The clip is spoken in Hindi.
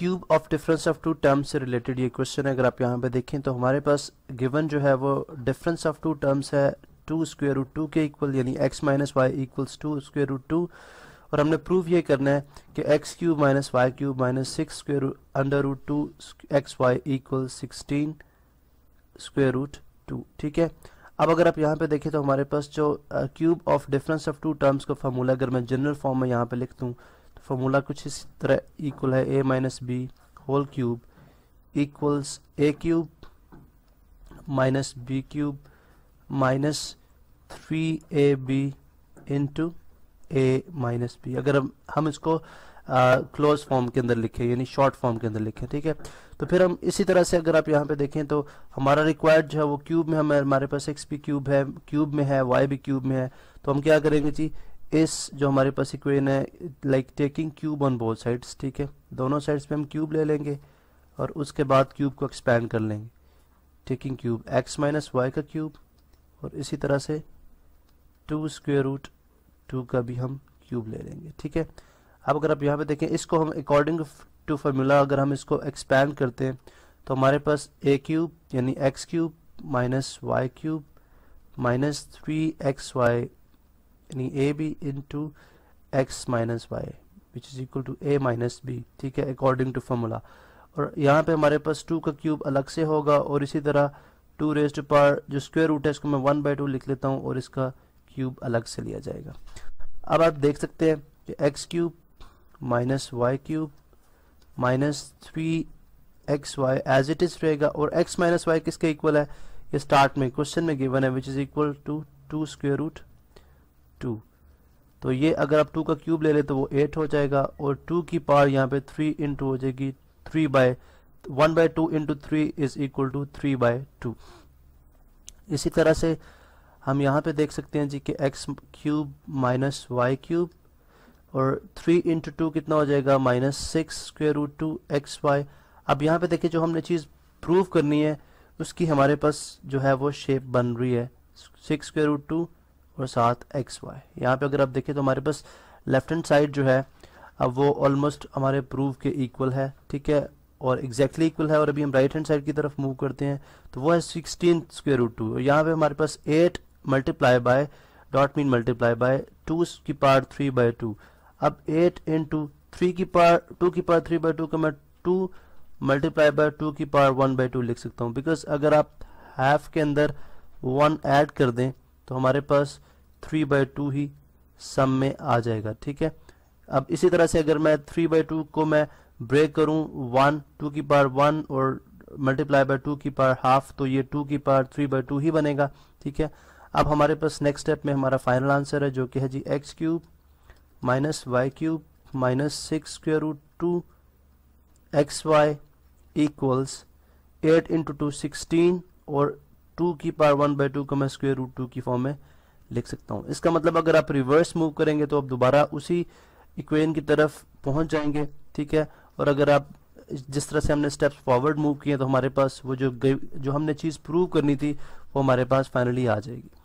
cube of difference of two terms से रिलेटेड ये क्वेश्चन है अगर आप यहाँ पे देखें तो हमारे पास गिवन जो है वो डिफरेंस ऑफ टू टर्म्स है टू स्क्वेयर रूट टू के इक्वल यानी x minus y equals two square root two और हमने प्रूव ये करना है कि x cube minus y cube minus six square under root two x y equal sixteen square root two ठीक है अब अगर आप यहाँ पे देखें तो हमारे पास जो cube of difference of two terms का फार्मूला अगर मैं जनरल फॉर्म में यहाँ पे लिख दूँ फॉर्मूला कुछ इस तरह इक्वल है a minus b whole cube equals a cube minus b cube minus three a b into a minus b अगर हम इसको क्लोज फॉर्म के अंदर लिखें यानी शॉर्ट फॉर्म के अंदर लिखें ठीक है तो फिर हम इसी तरह से अगर आप यहाँ पे देखें तो हमारा रिक्वायर्ड जो है वो क्यूब में हमारे पास एक्स भी क्यूब है क्यूब में है वाई भी क्यूब में है तो हम क्या करेंगे जी इस जो हमारे पास इक्वेशन है like taking cube on both sides ठीक है दोनों साइड्स पे हम क्यूब ले लेंगे और उसके बाद क्यूब को एक्सपेंड कर लेंगे taking cube x minus y का क्यूब और इसी तरह से टू स्क्वेयर रूट टू का भी हम क्यूब ले लेंगे ठीक है अब अगर आप यहाँ पे देखें इसको हम अकॉर्डिंग टू फार्मूला अगर हम इसको एक्सपैंड करते हैं तो हमारे पास ए क्यूब यानी x cube minus y cube minus three x y यानी a b into x minus y which is equal to a minus b ठीक है अकॉर्डिंग टू फॉर्मूला और यहाँ पे हमारे पास टू का क्यूब अलग से होगा और इसी तरह टू रेस्ट पार जो स्क्वेयर रूट है इसको मैं वन बाई टू लिख लेता हूँ और इसका क्यूब अलग से लिया जाएगा अब आप देख सकते हैं कि x cube minus y cube minus three x y as it is रहेगा और एक्स माइनस वाई किसके इक्वल है ये स्टार्ट में क्वेश्चन में गिवन है which is equal to two square root two तो ये अगर आप टू का क्यूब ले लें तो वो एट हो जाएगा और टू की पावर यहाँ पे थ्री इंटू हो जाएगी three by one by two into three is equal to three by two इसी तरह से हम यहाँ पे देख सकते हैं जी कि x cube minus y cube और थ्री इंटू टू कितना हो जाएगा minus six square root two x y अब यहाँ पे देखिए जो हमने चीज़ प्रूव करनी है उसकी हमारे पास जो है वो शेप बन रही है सिक्स स्क्वेयर रूट टू और साथ एक्स वाई यहाँ पे अगर आप देखें तो हमारे पास लेफ्ट हैंड साइड जो है अब वो ऑलमोस्ट हमारे प्रूफ के इक्वल है ठीक है और एग्जैक्टली exactly इक्वल है और अभी हम राइट हैंड साइड की तरफ मूव करते हैं तो वो है सिक्सटीन स्क्वेयर रूट टू और यहाँ पे हमारे पास eight multiply by dot mean multiply by two की पार थ्री बाय टू अब एट इन टू थ्री की पार टू की पार थ्री बाय टू का मैं टू मल्टीप्लाई बाय टू की पार वन बाय टू लिख सकता हूँ बिकॉज अगर आप हाफ के अंदर वन ऐड कर दें तो हमारे पास थ्री बाई टू ही सम में आ जाएगा ठीक है अब इसी तरह से अगर मैं थ्री बाई टू को मैं ब्रेक करूं वन टू की पार वन और मल्टीप्लाई बाय टू की पार हाफ तो ये टू की पार थ्री बाई टू ही बनेगा ठीक है अब हमारे पास नेक्स्ट स्टेप में हमारा फाइनल आंसर है जो कि है जी x cube minus y cube minus six square root two x y equals eight into two sixteen और टू की पार वन बाई टू को मैं स्क्वेयर रूट टू की फॉर्म में लिख सकता हूँ इसका मतलब अगर आप रिवर्स मूव करेंगे तो आप दोबारा उसी इक्वेन की तरफ पहुँच जाएंगे ठीक है और अगर आप जिस तरह से हमने स्टेप्स फॉरवर्ड मूव किए तो हमारे पास वो जो जो हमने चीज़ प्रूव करनी थी वो हमारे पास फाइनली आ जाएगी